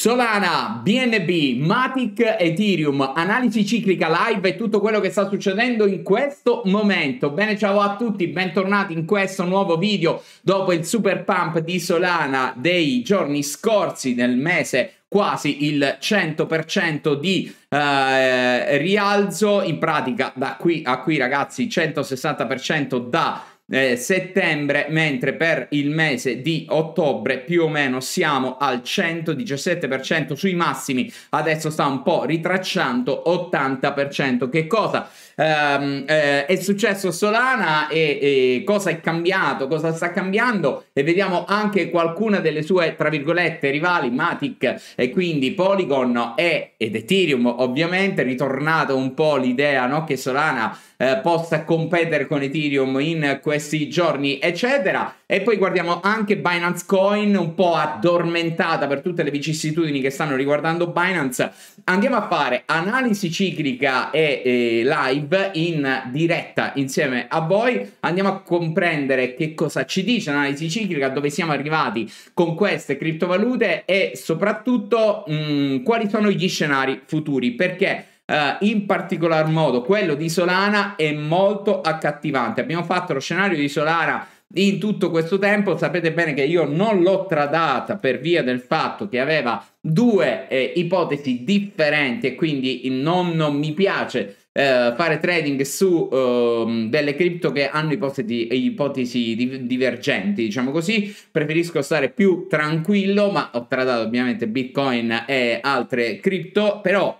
Solana, BNB, Matic, Ethereum, analisi ciclica live e tutto quello che sta succedendo in questo momento. Bene, ciao a tutti, bentornati in questo nuovo video dopo il super pump di Solana dei giorni scorsi del mese quasi il 100% di eh, rialzo, in pratica da qui a qui ragazzi 160% da eh, settembre, mentre per il mese di ottobre più o meno siamo al 117% sui massimi, adesso sta un po' ritracciando 80%. Che cosa? ehm, eh, è successo Solana e, e, cosa è cambiato, cosa sta cambiando e vediamo anche qualcuna delle sue, tra virgolette, rivali, Matic e quindi Polygon e, ed Ethereum ovviamente, è ritornato un po' l'idea no, che Solana eh, possa competere con Ethereum in questi giorni, eccetera. E poi guardiamo anche Binance Coin, un po' addormentata per tutte le vicissitudini che stanno riguardando Binance. Andiamo a fare analisi ciclica e, e eh, live live in diretta insieme a voi. Andiamo a comprendere che cosa ci dice l'analisi ciclica, dove siamo arrivati con queste criptovalute e soprattutto mh, mm, quali sono gli scenari futuri. Perché Uh, in particolar modo quello di Solana è molto accattivante. Abbiamo fatto lo scenario di Solana in tutto questo tempo. Sapete bene che io non l'ho tradata per via del fatto che aveva due eh, ipotesi differenti e quindi non, non mi piace eh, fare trading su eh, delle cripto che hanno ipotesi, ipotesi di, divergenti, diciamo così, preferisco stare più tranquillo, ma ho tradato ovviamente Bitcoin e altre cripto, però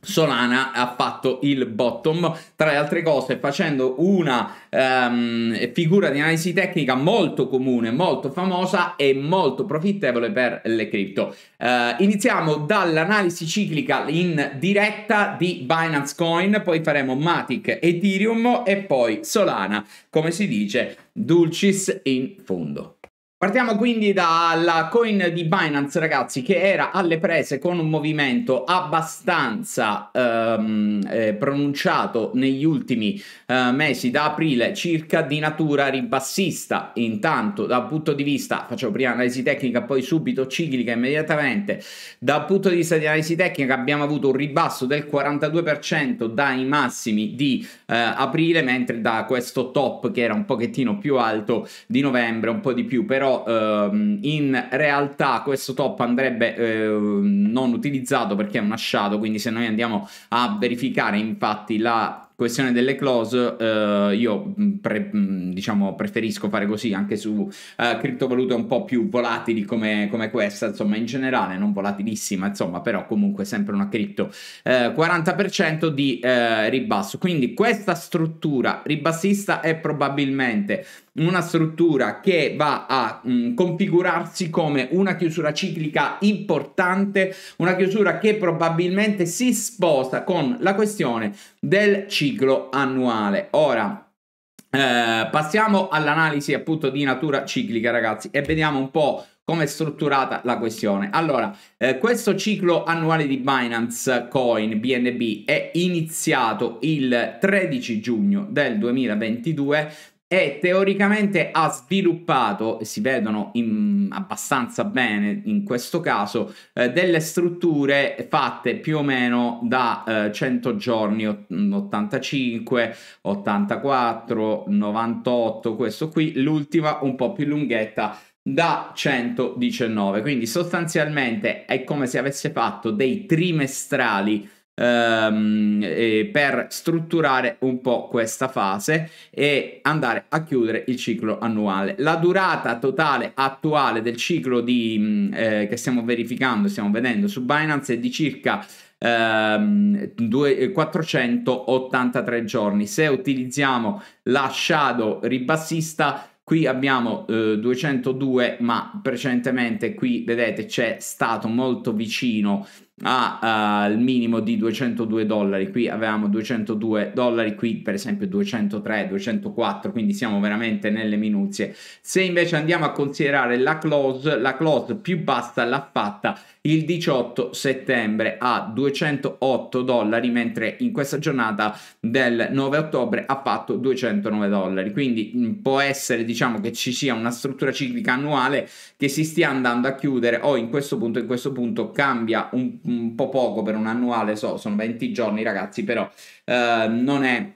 Solana ha fatto il bottom, tra le altre cose facendo una um, figura di analisi tecnica molto comune, molto famosa e molto profittevole per le cripto. Uh, iniziamo dall'analisi ciclica in diretta di Binance Coin, poi faremo Matic, Ethereum e poi Solana, come si dice, dulcis in fondo. Partiamo quindi dalla coin di Binance, ragazzi, che era alle prese con un movimento abbastanza ehm, eh, pronunciato negli ultimi eh, mesi, da aprile, circa di natura ribassista. Intanto, dal punto di vista, faccio prima analisi tecnica, poi subito ciclica immediatamente, dal punto di vista di analisi tecnica abbiamo avuto un ribasso del 42% dai massimi di eh, aprile, mentre da questo top, che era un pochettino più alto di novembre, un po' di più, però però ehm, in realtà questo top andrebbe ehm, non utilizzato perché è una shadow, quindi se noi andiamo a verificare infatti la questione delle close eh, io mm, pre, mm, diciamo preferisco fare così anche su eh, criptovalute un po' più volatili come, come, questa insomma in generale non volatilissima insomma però comunque sempre una cripto eh, 40% di eh, ribasso quindi questa struttura ribassista è probabilmente una struttura che va a mh, mm, configurarsi come una chiusura ciclica importante, una chiusura che probabilmente si sposa con la questione del ciclo annuale. Ora, eh, passiamo all'analisi appunto di natura ciclica ragazzi e vediamo un po' come è strutturata la questione. Allora, eh, questo ciclo annuale di Binance Coin BNB è iniziato il 13 giugno del 2022 e teoricamente ha sviluppato, e si vedono in, abbastanza bene in questo caso, eh, delle strutture fatte più o meno da eh, 100 giorni, 85, 84, 98, questo qui, l'ultima un po' più lunghetta da 119, quindi sostanzialmente è come se avesse fatto dei trimestrali ehm, eh, per strutturare un po' questa fase e andare a chiudere il ciclo annuale. La durata totale attuale del ciclo di, mm, eh, che stiamo verificando, stiamo vedendo su Binance è di circa ehm, 483 eh, giorni. Se utilizziamo la shadow ribassista Qui abbiamo eh, 202, ma precedentemente qui vedete c'è stato molto vicino al uh, minimo di 202 dollari qui avevamo 202 dollari qui per esempio 203 204 quindi siamo veramente nelle minuzie se invece andiamo a considerare la close la close più bassa l'ha fatta il 18 settembre a 208 dollari mentre in questa giornata del 9 ottobre ha fatto 209 dollari quindi mm, può essere diciamo che ci sia una struttura ciclica annuale che si stia andando a chiudere o in questo punto in questo punto cambia un un po' poco per un annuale, so, sono 20 giorni ragazzi, però eh, non è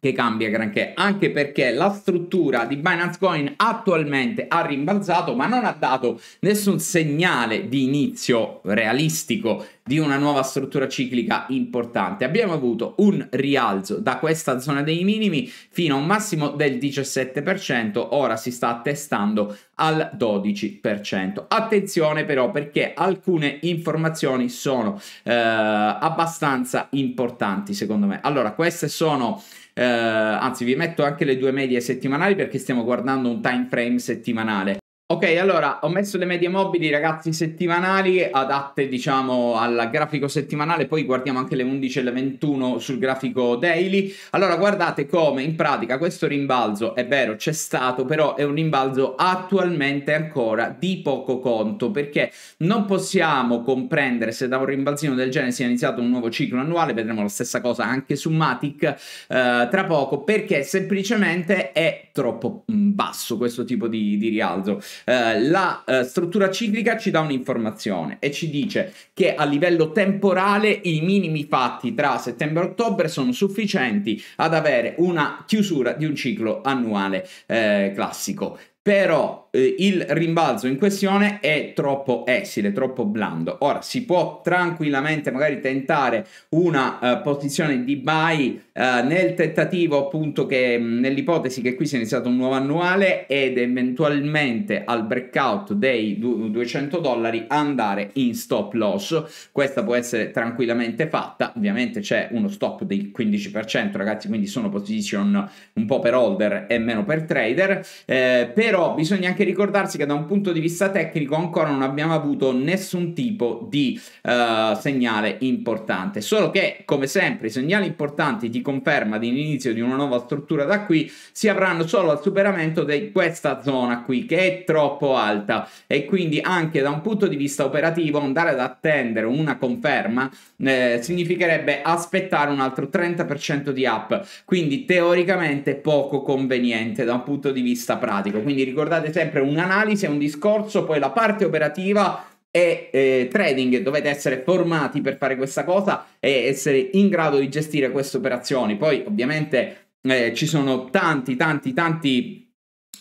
che cambia granché, anche perché la struttura di Binance Coin attualmente ha rimbalzato, ma non ha dato nessun segnale di inizio realistico di una nuova struttura ciclica importante. Abbiamo avuto un rialzo da questa zona dei minimi fino a un massimo del 17%, ora si sta attestando al 12%. Attenzione però perché alcune informazioni sono eh, abbastanza importanti secondo me. Allora, queste sono eh, anzi, vi metto anche le due medie settimanali perché stiamo guardando un time frame settimanale. Ok, allora ho messo le medie mobili, ragazzi, settimanali, adatte diciamo al grafico settimanale, poi guardiamo anche le 11 e le 21 sul grafico daily. Allora guardate come in pratica questo rimbalzo, è vero, c'è stato, però è un rimbalzo attualmente ancora di poco conto, perché non possiamo comprendere se da un rimbalzino del genere sia iniziato un nuovo ciclo annuale, vedremo la stessa cosa anche su Matic eh, tra poco, perché semplicemente è troppo mm, basso questo tipo di, di rialzo. Eh, la eh, struttura ciclica ci dà un'informazione e ci dice che a livello temporale i minimi fatti tra settembre e ottobre sono sufficienti ad avere una chiusura di un ciclo annuale eh, classico. Però eh, il rimbalzo in questione è troppo esile, troppo blando. Ora si può tranquillamente magari tentare una eh, posizione di buy eh, nel tentativo appunto che mm, nell'ipotesi che qui sia iniziato un nuovo annuale ed eventualmente al breakout dei 200 dollari andare in stop loss. Questa può essere tranquillamente fatta, ovviamente c'è uno stop del 15% ragazzi, quindi sono position un po' per holder e meno per trader, eh, però bisogna anche anche ricordarsi che da un punto di vista tecnico ancora non abbiamo avuto nessun tipo di uh, segnale importante. Solo che, come sempre, i segnali importanti di conferma dell'inizio di una nuova struttura da qui si avranno solo al superamento di questa zona qui che è troppo alta e quindi anche da un punto di vista operativo andare ad attendere una conferma eh, significherebbe aspettare un altro 30% di up, quindi teoricamente poco conveniente da un punto di vista pratico. Quindi ricordate sempre sempre un'analisi, è un discorso, poi la parte operativa e eh, trading dovete essere formati per fare questa cosa e essere in grado di gestire queste operazioni poi ovviamente eh, ci sono tanti tanti tanti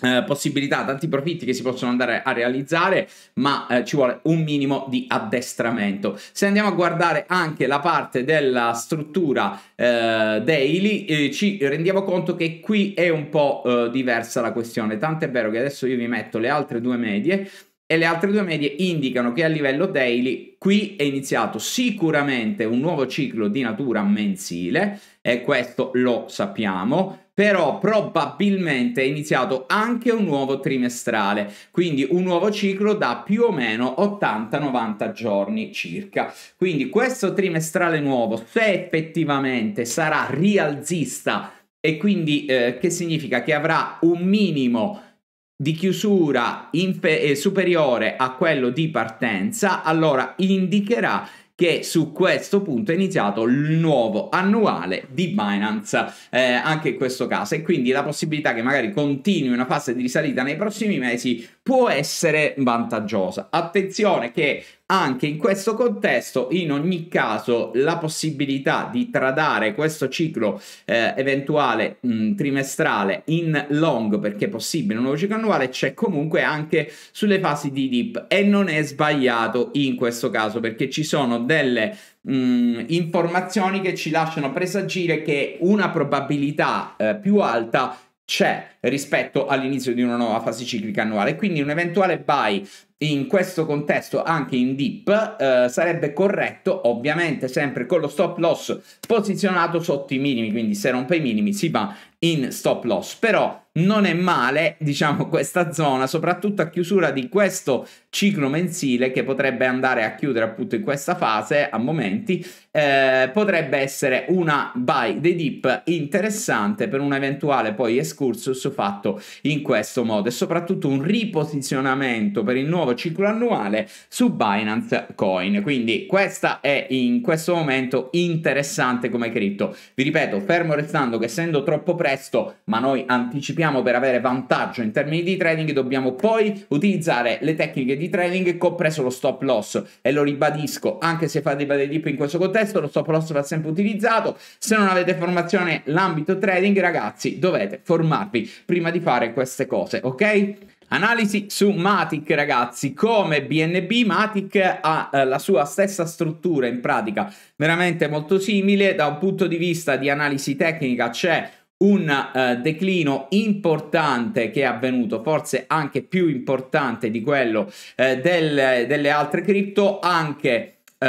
eh, possibilità, tanti profitti che si possono andare a realizzare, ma eh, ci vuole un minimo di addestramento. Se andiamo a guardare anche la parte della struttura eh, daily, eh, ci rendiamo conto che qui è un po' eh, diversa la questione, tant'è vero che adesso io vi metto le altre due medie e le altre due medie indicano che a livello daily qui è iniziato sicuramente un nuovo ciclo di natura mensile e questo lo sappiamo però probabilmente è iniziato anche un nuovo trimestrale, quindi un nuovo ciclo da più o meno 80-90 giorni circa. Quindi questo trimestrale nuovo, se effettivamente sarà rialzista e quindi eh, che significa che avrà un minimo di chiusura eh, superiore a quello di partenza, allora indicherà che su questo punto è iniziato il nuovo annuale di Binance, eh, anche in questo caso, e quindi la possibilità che magari continui una fase di risalita nei prossimi mesi può essere vantaggiosa. Attenzione che anche in questo contesto, in ogni caso, la possibilità di tradare questo ciclo eh, eventuale mh, mm, trimestrale in long, perché è possibile un nuovo ciclo annuale, c'è comunque anche sulle fasi di dip e non è sbagliato in questo caso perché ci sono delle mh, mm, informazioni che ci lasciano presagire che una probabilità eh, più alta c'è rispetto all'inizio di una nuova fase ciclica annuale. Quindi un eventuale buy in questo contesto anche in dip eh, sarebbe corretto, ovviamente sempre con lo stop loss posizionato sotto i minimi, quindi se rompe i minimi si va in stop loss. Però non è male, diciamo, questa zona, soprattutto a chiusura di questo ciclo mensile che potrebbe andare a chiudere appunto in questa fase a momenti eh, potrebbe essere una buy the dip interessante per un eventuale poi excursus fatto in questo modo e soprattutto un riposizionamento per il nuovo ciclo annuale su Binance Coin. Quindi questa è in questo momento interessante come cripto. Vi ripeto, fermo restando che essendo troppo presto, ma noi anticipiamo per avere vantaggio in termini di trading, dobbiamo poi utilizzare le tecniche di trading compreso lo stop loss e lo ribadisco anche se fate i dip in questo contesto testo, lo stop loss va sempre utilizzato. Se non avete formazione l'ambito trading, ragazzi, dovete formarvi prima di fare queste cose, ok? Analisi su Matic, ragazzi, come BNB, Matic ha eh, la sua stessa struttura in pratica, veramente molto simile da un punto di vista di analisi tecnica, c'è un eh, declino importante che è avvenuto, forse anche più importante di quello eh, del, delle altre cripto, anche Uh,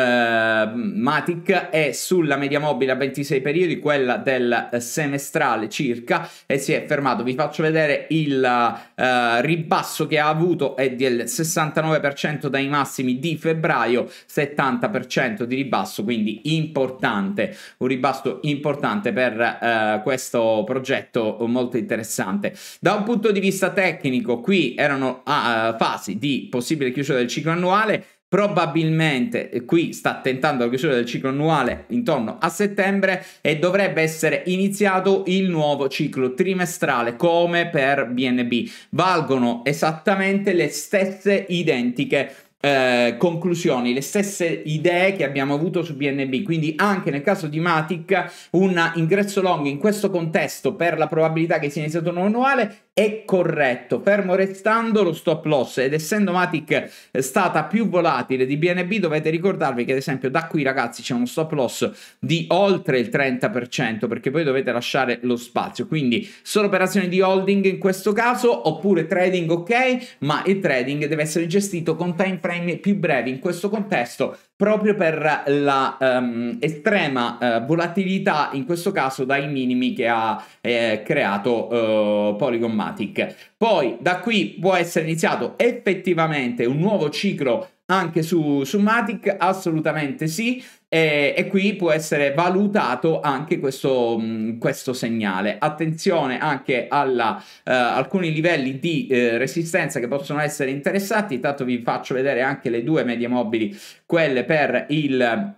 Matic è sulla media mobile a 26 periodi, quella del eh, semestrale circa, e si è fermato. Vi faccio vedere il uh, ribasso che ha avuto, è del 69% dai massimi di febbraio, 70% di ribasso, quindi importante, un ribasso importante per uh, questo progetto molto interessante. Da un punto di vista tecnico, qui erano ah, fasi di possibile chiusura del ciclo annuale, probabilmente qui sta tentando la chiusura del ciclo annuale intorno a settembre e dovrebbe essere iniziato il nuovo ciclo trimestrale come per BNB. Valgono esattamente le stesse identiche eh, conclusioni, le stesse idee che abbiamo avuto su BNB, quindi anche nel caso di Matic un ingresso long in questo contesto per la probabilità che sia iniziato un annuale è corretto, fermo restando lo stop loss ed essendo Matic eh, stata più volatile di BNB dovete ricordarvi che ad esempio da qui ragazzi c'è uno stop loss di oltre il 30% perché poi dovete lasciare lo spazio, quindi solo operazioni di holding in questo caso oppure trading ok, ma il trading deve essere gestito con time frame più brevi in questo contesto proprio per la um, estrema uh, volatilità in questo caso dai minimi che ha eh, creato uh, Polygon programmatic. Poi da qui può essere iniziato effettivamente un nuovo ciclo anche su, su Matic, assolutamente sì, e, e, qui può essere valutato anche questo, mh, mm, questo segnale. Attenzione anche a eh, alcuni livelli di eh, resistenza che possono essere interessati, intanto vi faccio vedere anche le due medie mobili, quelle per il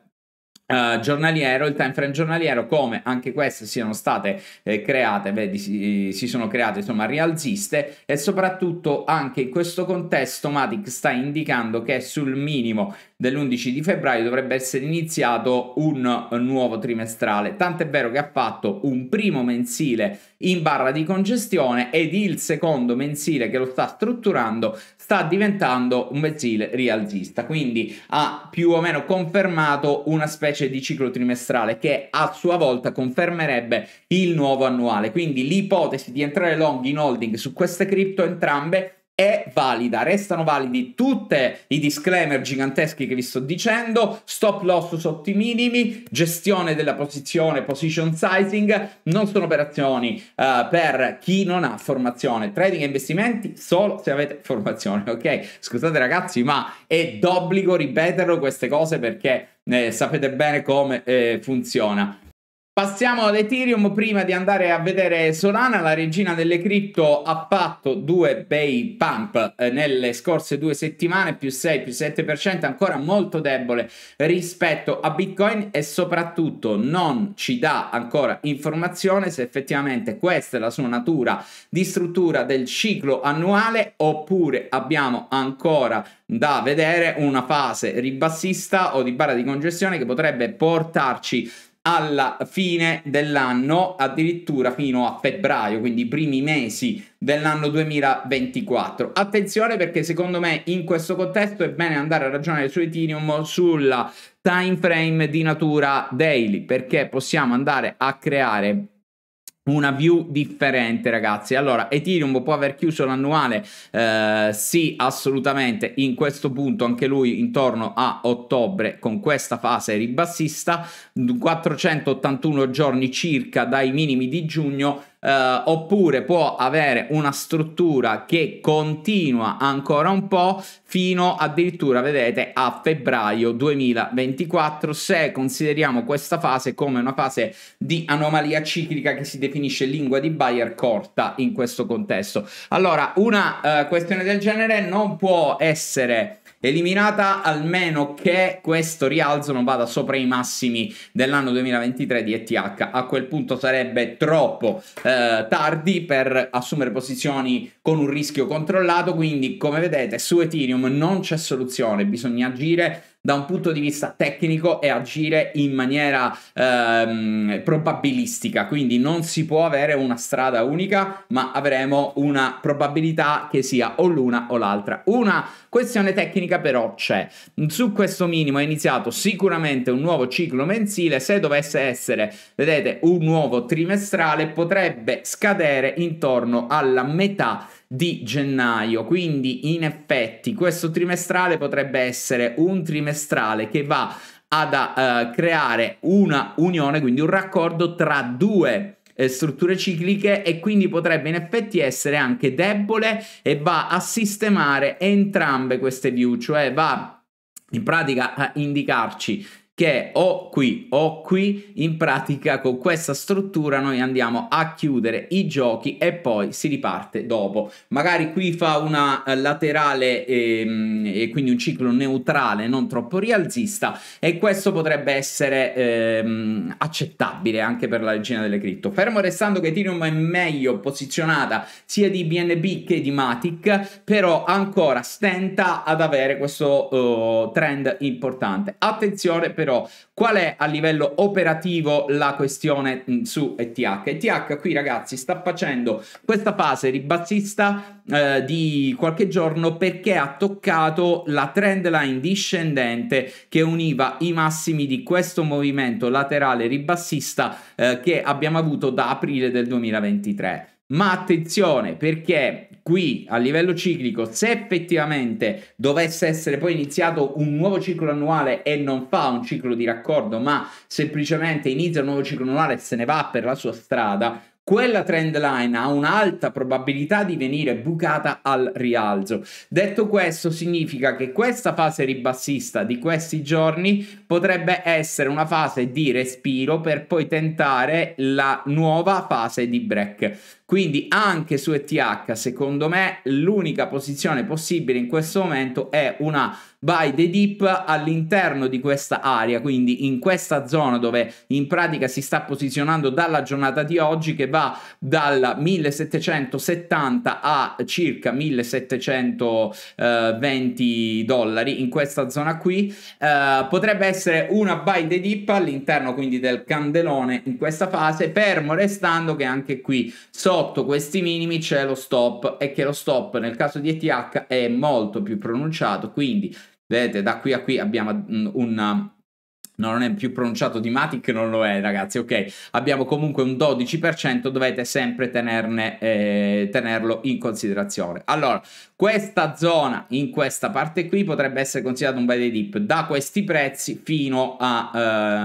Uh, giornaliero, il time frame giornaliero, come anche queste siano state eh, create, vedi, si, eh, si, sono create insomma rialziste e soprattutto anche in questo contesto Matic sta indicando che sul minimo dell'11 di febbraio dovrebbe essere iniziato un nuovo trimestrale. Tant'è vero che ha fatto un primo mensile in barra di congestione ed il secondo mensile che lo sta strutturando sta diventando un mensile rialzista. Quindi ha più o meno confermato una specie di ciclo trimestrale che a sua volta confermerebbe il nuovo annuale. Quindi l'ipotesi di entrare long in holding su queste cripto entrambe è valida, restano validi tutti i disclaimer giganteschi che vi sto dicendo, stop loss sotto i minimi, gestione della posizione, position sizing, non sono operazioni uh, per chi non ha formazione, trading e investimenti solo se avete formazione, ok? Scusate ragazzi, ma è d'obbligo ripeterlo queste cose perché eh, sapete bene come eh, funziona. Passiamo ad Ethereum prima di andare a vedere Solana, la regina delle cripto ha fatto due bei pump eh, nelle scorse due settimane, più 6, più 7%, ancora molto debole rispetto a Bitcoin e soprattutto non ci dà ancora informazione se effettivamente questa è la sua natura di struttura del ciclo annuale oppure abbiamo ancora da vedere una fase ribassista o di barra di congestione che potrebbe portarci alla fine dell'anno, addirittura fino a febbraio, quindi i primi mesi dell'anno 2024. Attenzione perché secondo me in questo contesto è bene andare a ragionare su Ethereum sulla time frame di natura daily perché possiamo andare a creare una view differente ragazzi allora Ethereum può aver chiuso l'annuale eh, sì assolutamente in questo punto anche lui intorno a ottobre con questa fase ribassista 481 giorni circa dai minimi di giugno eh, oppure può avere una struttura che continua ancora un po' fino addirittura, vedete, a febbraio 2024 se consideriamo questa fase come una fase di anomalia ciclica che si definisce lingua di Bayer corta in questo contesto. Allora, una eh, questione del genere non può essere eliminata almeno che questo rialzo non vada sopra i massimi dell'anno 2023 di ETH. A quel punto sarebbe troppo eh, tardi per assumere posizioni con un rischio controllato, quindi come vedete su Ethereum non c'è soluzione, bisogna agire da un punto di vista tecnico è agire in maniera ehm, probabilistica, quindi non si può avere una strada unica, ma avremo una probabilità che sia o l'una o l'altra. Una questione tecnica però c'è. Su questo minimo è iniziato sicuramente un nuovo ciclo mensile, se dovesse essere, vedete, un nuovo trimestrale potrebbe scadere intorno alla metà di gennaio. Quindi in effetti questo trimestrale potrebbe essere un trimestrale che va ad uh, creare una unione, quindi un raccordo tra due eh, strutture cicliche e quindi potrebbe in effetti essere anche debole e va a sistemare entrambe queste view, cioè va in pratica a indicarci che o qui o qui, in pratica con questa struttura noi andiamo a chiudere i giochi e poi si riparte dopo. Magari qui fa una eh, laterale ehm, e quindi un ciclo neutrale, non troppo rialzista e questo potrebbe essere ehm, accettabile anche per la regina delle cripto. Fermo restando che Ethereum è meglio posizionata sia di BNB che di Matic, però ancora stenta ad avere questo uh, trend importante. Attenzione per però qual è a livello operativo la questione mm, su ETH. ETH qui ragazzi sta facendo questa fase ribassista eh, di qualche giorno perché ha toccato la trend line discendente che univa i massimi di questo movimento laterale ribassista eh, che abbiamo avuto da aprile del 2023. Ma attenzione perché qui a livello ciclico, se effettivamente dovesse essere poi iniziato un nuovo ciclo annuale e non fa un ciclo di raccordo, ma semplicemente inizia un nuovo ciclo annuale e se ne va per la sua strada, quella trend line ha un'alta probabilità di venire bucata al rialzo. Detto questo, significa che questa fase ribassista di questi giorni potrebbe essere una fase di respiro per poi tentare la nuova fase di break. Quindi anche su ETH, secondo me, l'unica posizione possibile in questo momento è una buy the dip all'interno di questa area, quindi in questa zona dove in pratica si sta posizionando dalla giornata di oggi che va dal 1770 a circa 1720 dollari in questa zona qui, eh, potrebbe essere una buy the dip all'interno quindi del candelone in questa fase, fermo restando che anche qui so sotto questi minimi c'è lo stop e che lo stop nel caso di ETH è molto più pronunciato, quindi vedete da qui a qui abbiamo mm, una, No, non è più pronunciato di Matic, non lo è, ragazzi. Ok, abbiamo comunque un 12%, dovete sempre tenerne, eh, tenerlo in considerazione. Allora, questa zona in questa parte qui potrebbe essere considerata un buy dip da questi prezzi fino a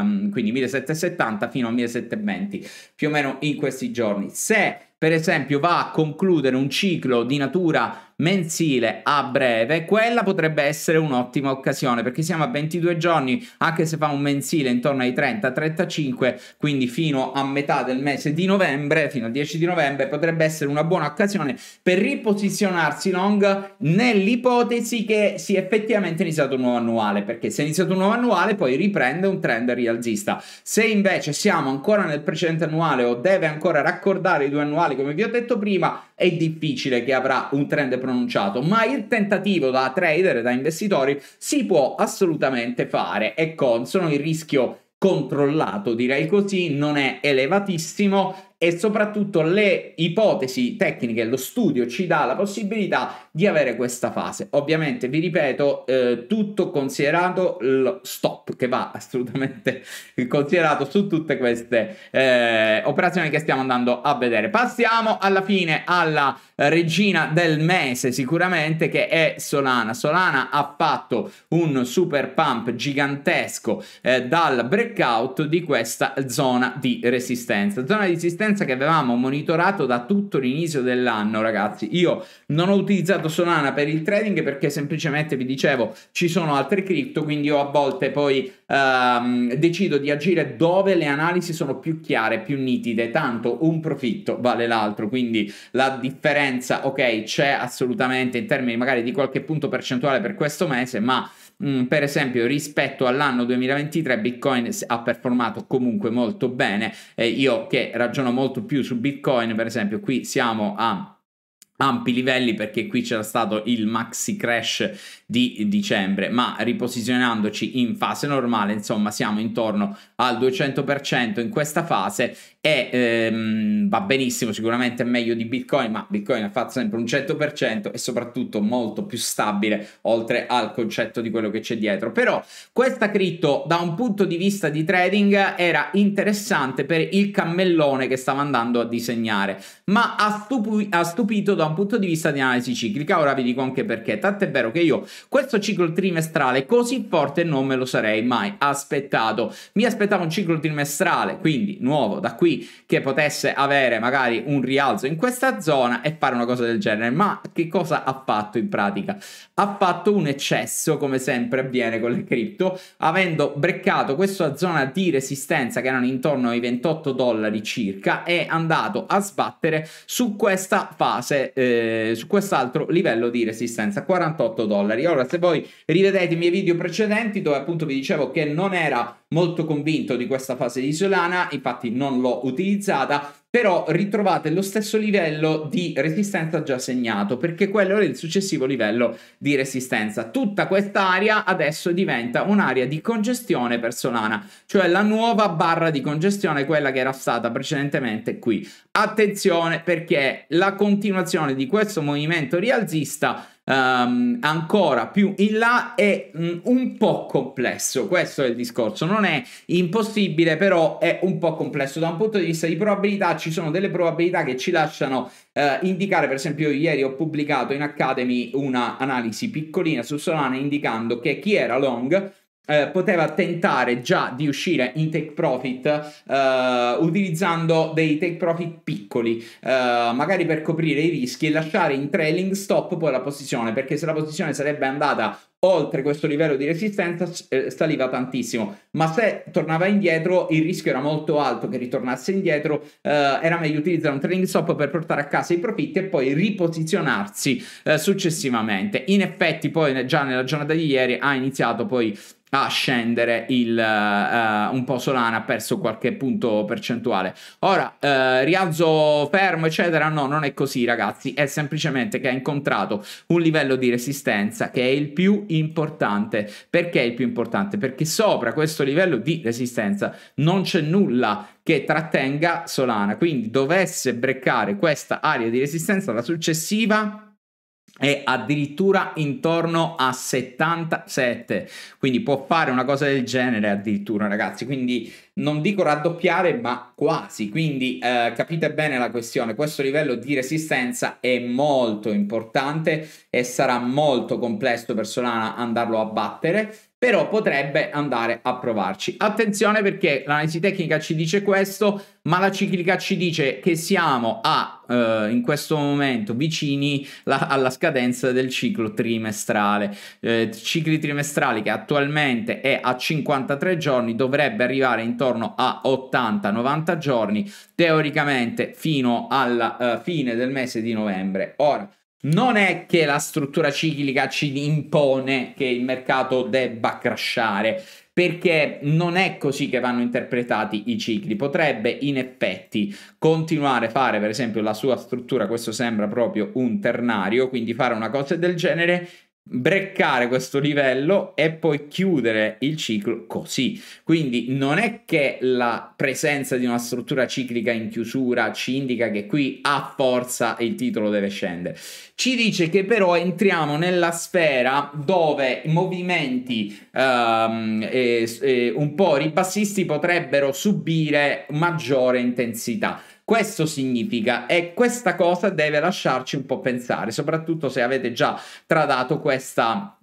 ehm, quindi 1770 fino a 1720, più o meno in questi giorni. Se per esempio va a concludere un ciclo di natura mensile a breve, quella potrebbe essere un'ottima occasione perché siamo a 22 giorni, anche se fa un mensile intorno ai 30-35, quindi fino a metà del mese di novembre, fino al 10 di novembre, potrebbe essere una buona occasione per riposizionarsi long nell'ipotesi che sia effettivamente iniziato un nuovo annuale, perché se è iniziato un nuovo annuale poi riprende un trend rialzista. Se invece siamo ancora nel precedente annuale o deve ancora raccordare i due annuali come vi ho detto prima, è difficile che avrà un trend pronunciato, ma il tentativo da trader, da investitori, si può assolutamente fare. e consono il rischio controllato, direi così, non è elevatissimo e soprattutto le ipotesi tecniche, lo studio ci dà la possibilità di avere questa fase. Ovviamente, vi ripeto, eh, tutto considerato il stop che va assolutamente considerato su tutte queste eh, operazioni che stiamo andando a vedere. Passiamo alla fine alla regina del mese sicuramente che è Solana. Solana ha fatto un super pump gigantesco eh, dal breakout di questa zona di resistenza. Zona di resistenza che avevamo monitorato da tutto l'inizio dell'anno, ragazzi. Io non ho utilizzato utilizzato Solana per il trading perché semplicemente vi dicevo ci sono altre cripto, quindi io a volte poi ehm, decido di agire dove le analisi sono più chiare, più nitide, tanto un profitto vale l'altro, quindi la differenza, ok, c'è assolutamente in termini magari di qualche punto percentuale per questo mese, ma mm, per esempio rispetto all'anno 2023 Bitcoin ha performato comunque molto bene eh, io che ragiono molto più su Bitcoin per esempio qui siamo a ampi livelli perché qui c'era stato il maxi crash di dicembre, ma riposizionandoci in fase normale, insomma, siamo intorno al 200% in questa fase e ehm, va benissimo, sicuramente è meglio di Bitcoin, ma Bitcoin ha fatto sempre un 100% e soprattutto molto più stabile oltre al concetto di quello che c'è dietro. Però questa cripto da un punto di vista di trading era interessante per il cammellone che stava andando a disegnare, ma ha, stupi ha stupito da un punto di vista di analisi ciclica, ora vi dico anche perché, tant'è vero che io questo ciclo trimestrale così forte non me lo sarei mai aspettato. Mi aspettavo un ciclo trimestrale, quindi nuovo da qui, che potesse avere magari un rialzo in questa zona e fare una cosa del genere. Ma che cosa ha fatto in pratica? Ha fatto un eccesso, come sempre avviene con le cripto, avendo breccato questa zona di resistenza che erano intorno ai 28 dollari circa, è andato a sbattere su questa fase, eh, su quest'altro livello di resistenza, 48 dollari Lega. Allora, se voi rivedete i miei video precedenti, dove appunto vi dicevo che non era molto convinto di questa fase di Solana, infatti non l'ho utilizzata, però ritrovate lo stesso livello di resistenza già segnato, perché quello era il successivo livello di resistenza. Tutta quest'area adesso diventa un'area di congestione per Solana, cioè la nuova barra di congestione, quella che era stata precedentemente qui. Attenzione perché la continuazione di questo movimento rialzista um, ancora più in là è mh, mm, un po' complesso, questo è il discorso, non è impossibile però è un po' complesso da un punto di vista di probabilità, ci sono delle probabilità che ci lasciano eh, indicare, per esempio ieri ho pubblicato in Academy una analisi piccolina su Solana indicando che chi era long eh, poteva tentare già di uscire in take profit eh, utilizzando dei take profit piccoli, eh, magari per coprire i rischi e lasciare in trailing stop poi la posizione, perché se la posizione sarebbe andata oltre questo livello di resistenza eh, saliva tantissimo, ma se tornava indietro il rischio era molto alto che ritornasse indietro, eh, era meglio utilizzare un trading stop per portare a casa i profitti e poi riposizionarsi eh, successivamente. In effetti poi già nella giornata di ieri ha iniziato poi a scendere il, uh, un po' Solana ha perso qualche punto percentuale ora uh, rialzo fermo eccetera no non è così ragazzi è semplicemente che ha incontrato un livello di resistenza che è il più importante perché è il più importante perché sopra questo livello di resistenza non c'è nulla che trattenga Solana quindi dovesse breccare questa area di resistenza la successiva è addirittura intorno a 77 quindi può fare una cosa del genere addirittura ragazzi quindi non dico raddoppiare ma quasi quindi eh, capite bene la questione questo livello di resistenza è molto importante e sarà molto complesso per Solana andarlo a battere però potrebbe andare a provarci. Attenzione perché l'analisi tecnica ci dice questo, ma la ciclica ci dice che siamo a, eh, in questo momento vicini la, alla scadenza del ciclo trimestrale. Eh, cicli trimestrali che attualmente è a 53 giorni, dovrebbe arrivare intorno a 80-90 giorni, teoricamente fino alla eh, fine del mese di novembre. Ora, non è che la struttura ciclica ci impone che il mercato debba crashare, perché non è così che vanno interpretati i cicli. Potrebbe in effetti continuare a fare, per esempio, la sua struttura, questo sembra proprio un ternario, quindi fare una cosa del genere breccare questo livello e poi chiudere il ciclo così. Quindi non è che la presenza di una struttura ciclica in chiusura ci indica che qui a forza il titolo deve scendere. Ci dice che però entriamo nella sfera dove i movimenti um, e, e un po' ribassisti potrebbero subire maggiore intensità. Questo significa e questa cosa deve lasciarci un po' pensare, soprattutto se avete già tradato questa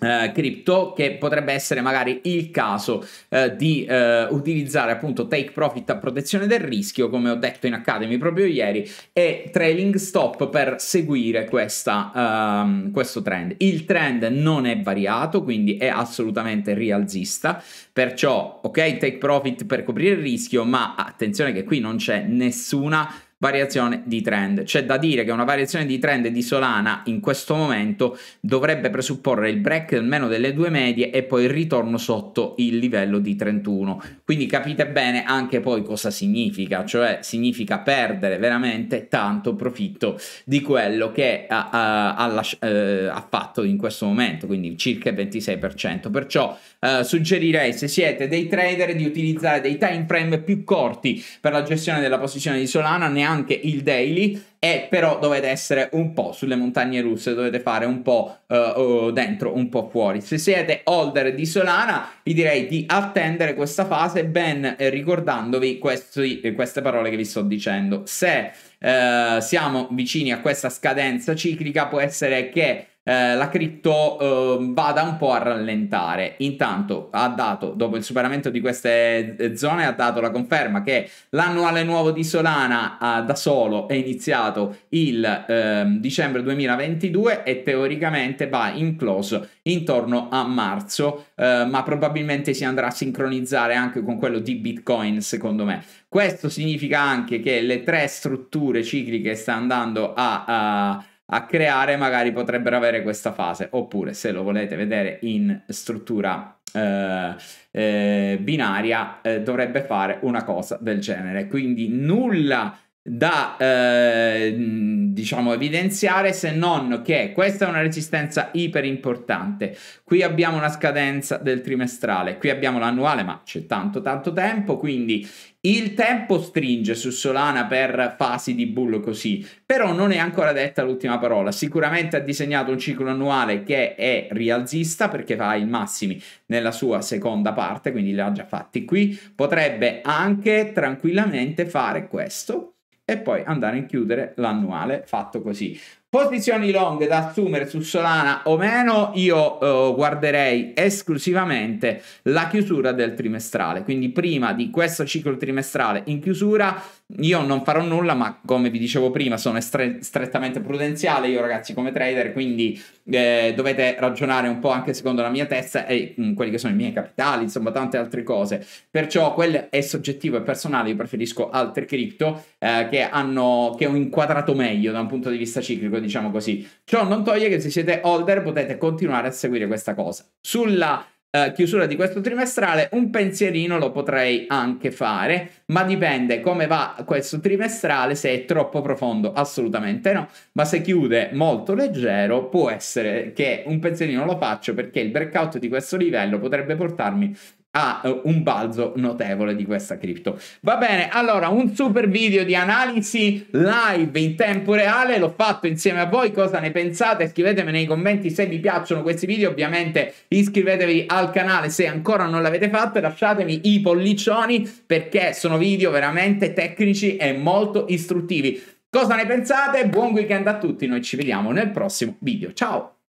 Uh, eh, crypto che potrebbe essere magari il caso uh, di uh, utilizzare appunto take profit a protezione del rischio come ho detto in Academy proprio ieri e trailing stop per seguire questa, ehm, questo trend il trend non è variato quindi è assolutamente rialzista perciò ok take profit per coprire il rischio ma attenzione che qui non c'è nessuna variazione di trend. C'è da dire che una variazione di trend di Solana in questo momento dovrebbe presupporre il break almeno delle due medie e poi il ritorno sotto il livello di 31. Quindi capite bene anche poi cosa significa, cioè significa perdere veramente tanto profitto di quello che ha, ha, ha, eh, fatto in questo momento, quindi circa il 26%. Perciò eh, suggerirei se siete dei trader di utilizzare dei time frame più corti per la gestione della posizione di Solana, neanche anche il daily e però dovete essere un po' sulle montagne russe, dovete fare un po' uh, dentro, un po' fuori. Se siete holder di Solana, vi direi di attendere questa fase ben eh, ricordandovi questi, eh, queste parole che vi sto dicendo. Se uh, siamo vicini a questa scadenza ciclica, può essere che eh, la cripto eh, vada un po' a rallentare. Intanto ha dato, dopo il superamento di queste eh, zone, ha dato la conferma che l'annuale nuovo di Solana eh, da solo è iniziato il ehm, dicembre 2022 e teoricamente va in close intorno a marzo, eh, ma probabilmente si andrà a sincronizzare anche con quello di Bitcoin, secondo me. Questo significa anche che le tre strutture cicliche sta andando a, a a creare magari potrebbero avere questa fase oppure se lo volete vedere in struttura eh, eh, binaria eh, dovrebbe fare una cosa del genere quindi nulla da eh, diciamo evidenziare se non che questa è una resistenza iper importante qui abbiamo una scadenza del trimestrale qui abbiamo l'annuale ma c'è tanto tanto tempo quindi il tempo stringe su Solana per fasi di bull così, però non è ancora detta l'ultima parola. Sicuramente ha disegnato un ciclo annuale che è rialzista perché fa i massimi nella sua seconda parte, quindi li ha già fatti qui. Potrebbe anche tranquillamente fare questo e poi andare a chiudere l'annuale fatto così. Posizioni long da assumere su Solana o meno, io eh, guarderei esclusivamente la chiusura del trimestrale, quindi prima di questo ciclo trimestrale in chiusura io non farò nulla, ma come vi dicevo prima sono estre- strettamente prudenziale io ragazzi come trader, quindi eh, dovete ragionare un po' anche secondo la mia testa e mh, mm, quelli che sono i miei capitali, insomma tante altre cose, perciò quello è soggettivo e personale, io preferisco altre cripto eh, che, che ho inquadrato meglio da un punto di vista ciclico lungo, diciamo così. Ciò non toglie che se siete older potete continuare a seguire questa cosa. Sulla eh, chiusura di questo trimestrale un pensierino lo potrei anche fare, ma dipende come va questo trimestrale, se è troppo profondo assolutamente no, ma se chiude molto leggero può essere che un pensierino lo faccio perché il breakout di questo livello potrebbe portarmi ha eh, un balzo notevole di questa cripto. Va bene, allora un super video di analisi live in tempo reale, l'ho fatto insieme a voi, cosa ne pensate? Scrivetemi nei commenti se vi piacciono questi video, ovviamente iscrivetevi al canale se ancora non l'avete fatto e lasciatemi i pollicioni perché sono video veramente tecnici e molto istruttivi. Cosa ne pensate? Buon weekend a tutti, noi ci vediamo nel prossimo video, ciao!